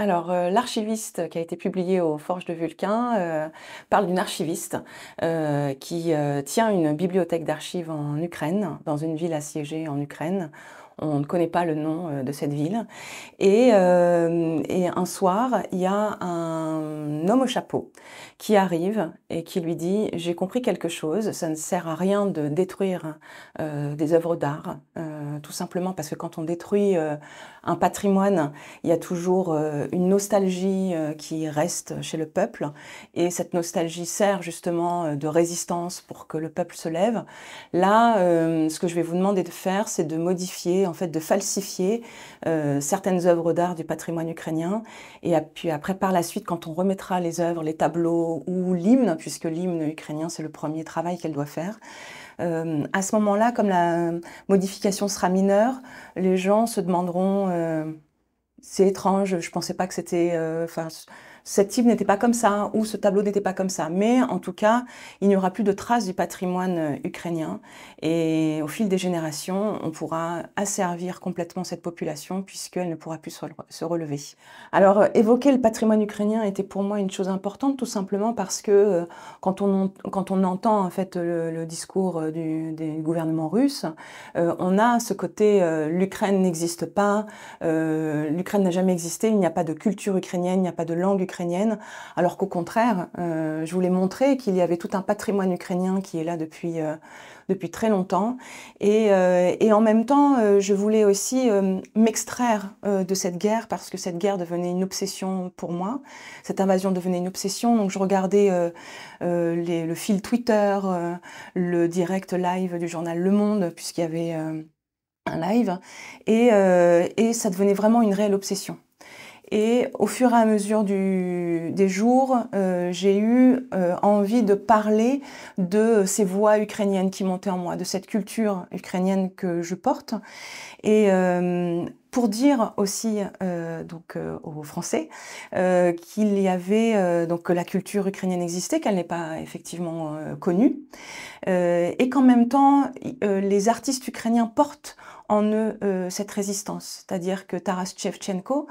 Alors, euh, l'archiviste qui a été publié aux Forges de Vulcain euh, parle d'une archiviste euh, qui tient une bibliothèque d'archives en Ukraine, dans une ville assiégée en Ukraine on ne connaît pas le nom euh, de cette ville. Euh, et, un soir, il y a un homme au chapeau qui arrive et qui lui dit J'ai compris quelque chose, ça ne sert à rien de détruire euh, des œuvres d'art, tout simplement parce que quand on détruit un patrimoine, il y a toujours une nostalgie qui reste chez le peuple. Et cette nostalgie sert justement de résistance pour que le peuple se lève. Là, ce que je vais vous demander de faire, c'est de modifier en fait de falsifier euh, certaines œuvres d'art du patrimoine ukrainien. Et puis après, par la suite, quand on remettra les œuvres, les tableaux ou l'hymne, puisque l'hymne ukrainien, c'est le premier travail qu'elle doit faire, euh, à ce moment-là, comme la modification sera mineure, les gens se demanderont euh, c'est étrange, je ne pensais pas que c'était cette type n'était pas comme ça hein, ou ce tableau n'était pas comme ça. Mais en tout cas, il n'y aura plus de traces du patrimoine euh, ukrainien et au fil des générations, on pourra asservir complètement cette population puisqu'elle ne pourra plus se relever. Alors, euh, évoquer le patrimoine ukrainien était pour moi une chose importante tout simplement parce que euh, quand on, quand on entend en fait le, discours du, des gouvernements russes, on a ce côté l'Ukraine n'existe pas, l'Ukraine n'a jamais existé, il n'y a pas de culture ukrainienne, il n'y a pas de langue ukrainienne alors qu'au contraire, euh, je voulais montrer qu'il y avait tout un patrimoine ukrainien qui est là depuis, euh, depuis très longtemps. Et, euh, en même temps, je voulais aussi m'extraire de cette guerre, parce que cette guerre devenait une obsession pour moi, cette invasion devenait une obsession, donc je regardais le fil Twitter, le direct live du journal Le Monde, puisqu'il y avait... un live et ça devenait vraiment une réelle obsession. Et au fur et à mesure des jours, euh, j'ai eu euh, envie de parler de ces voix ukrainiennes qui montaient en moi, de cette culture ukrainienne que je porte. Et euh, pour dire aussi donc aux Français qu'il y avait donc que la culture ukrainienne existait, qu'elle n'est pas effectivement connue, et qu'en même temps les artistes ukrainiens portent en eux cette résistance, c'est-à-dire que Taras Shevchenko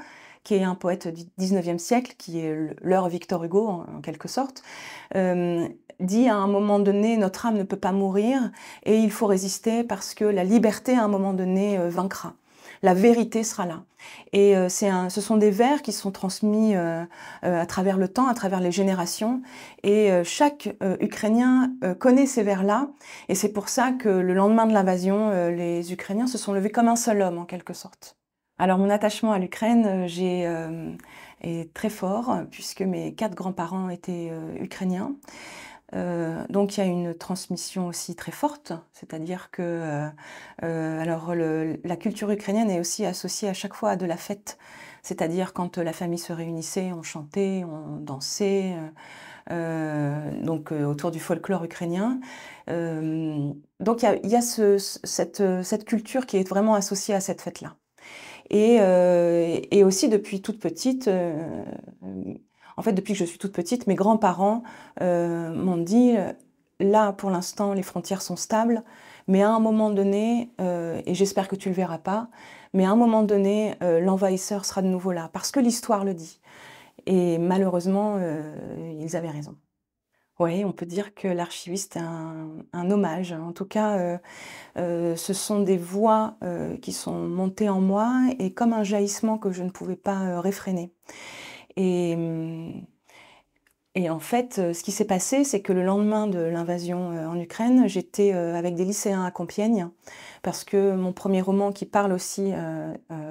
qui est un poète du 19e siècle, qui est leur Victor Hugo en, quelque sorte, euh, dit à un moment donné, notre âme ne peut pas mourir et il faut résister parce que la liberté à un moment donné euh, vaincra. La vérité sera là. Et euh, ce sont des vers qui sont transmis à travers le temps, à travers les générations. Et chaque Ukrainien connaît ces vers-là. Et c'est pour ça que le lendemain de l'invasion, les Ukrainiens se sont levés comme un seul homme, en quelque sorte. Alors mon attachement à l'Ukraine euh, j'ai, euh, est très fort puisque mes quatre grands-parents étaient euh, ukrainiens. donc il y a une transmission aussi très forte, c'est-à-dire que alors la culture ukrainienne est aussi associée à chaque fois à de la fête, c'est-à-dire quand la famille se réunissait, on chantait, on dansait, donc autour du folklore ukrainien. donc il y a, cette, cette culture qui est vraiment associée à cette fête-là. Euh, et, aussi depuis toute petite, euh, en fait depuis que je suis toute petite, mes grands-parents euh, m'ont dit, là pour l'instant les frontières sont stables, mais à un moment donné, et j'espère que tu le verras pas, mais à un moment donné, l'envahisseur sera de nouveau là, parce que l'histoire le dit. Et malheureusement, ils avaient raison. Oui, on peut dire que l'archiviste est un, hommage. Hein. En tout cas, euh, euh, ce sont des voix euh, qui sont montées en moi et comme un jaillissement que je ne pouvais pas réfréner. Et mmh, et en fait, euh, ce qui s'est passé, c'est que le lendemain de l'invasion euh, en Ukraine, j'étais euh, avec des lycéens à Compiègne, parce que mon premier roman, qui parle aussi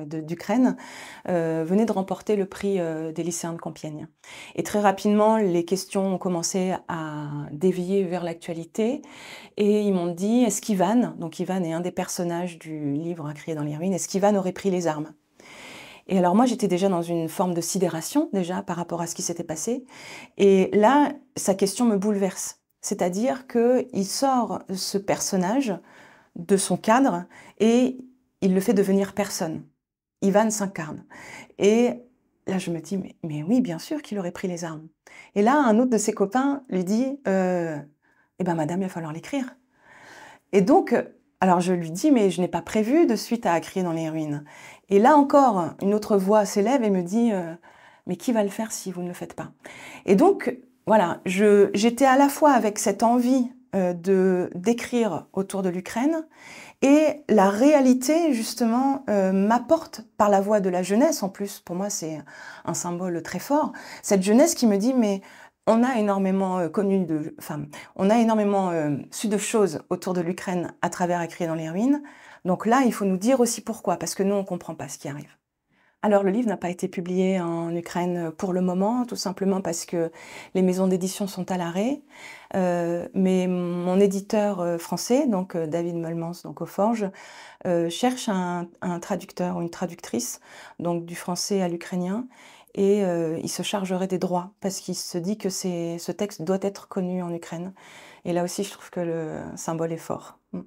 d'Ukraine, venait de remporter le prix des lycéens de Compiègne. Et très rapidement, les questions ont commencé à dévier vers l'actualité, et ils m'ont dit, est-ce qu'Ivan, donc Ivan est un des personnages du livre à crier dans les ruines, est-ce qu'Ivan aurait pris les armes et alors moi, j'étais déjà dans une forme de sidération déjà par rapport à ce qui s'était passé. Et là, sa question me bouleverse. C'est-à-dire qu'il sort ce personnage de son cadre et il le fait devenir personne. Ivan s'incarne. Et là, je me dis, mais, mais oui, bien sûr qu'il aurait pris les armes. Et là, un autre de ses copains lui dit, euh, eh ben madame, il va falloir l'écrire. Et donc, alors je lui dis, mais je n'ai pas prévu de suite à crier dans les ruines. Et là encore, une autre voix s'élève et me dit, euh, mais qui va le faire si vous ne le faites pas Et donc, voilà, j'étais à la fois avec cette envie euh, de d'écrire autour de l'Ukraine et la réalité justement euh, m'apporte par la voix de la jeunesse en plus pour moi c'est un symbole très fort cette jeunesse qui me dit mais on a énormément euh, connu de, enfin, on a énormément euh, su de choses autour de l'Ukraine à travers écrit dans les ruines. Donc là, il faut nous dire aussi pourquoi, parce que nous, on ne comprend pas ce qui arrive. Alors le livre n'a pas été publié en Ukraine euh, pour le moment, tout simplement parce que les maisons d'édition sont à l'arrêt. mais mon éditeur français, donc David Molmans, donc au Forges, cherche un, un, traducteur ou une traductrice, donc du français à l'ukrainien et euh, il se chargerait des droits parce qu'il se dit que ce texte doit être connu en Ukraine. Et là aussi, je trouve que le symbole est fort. Mm.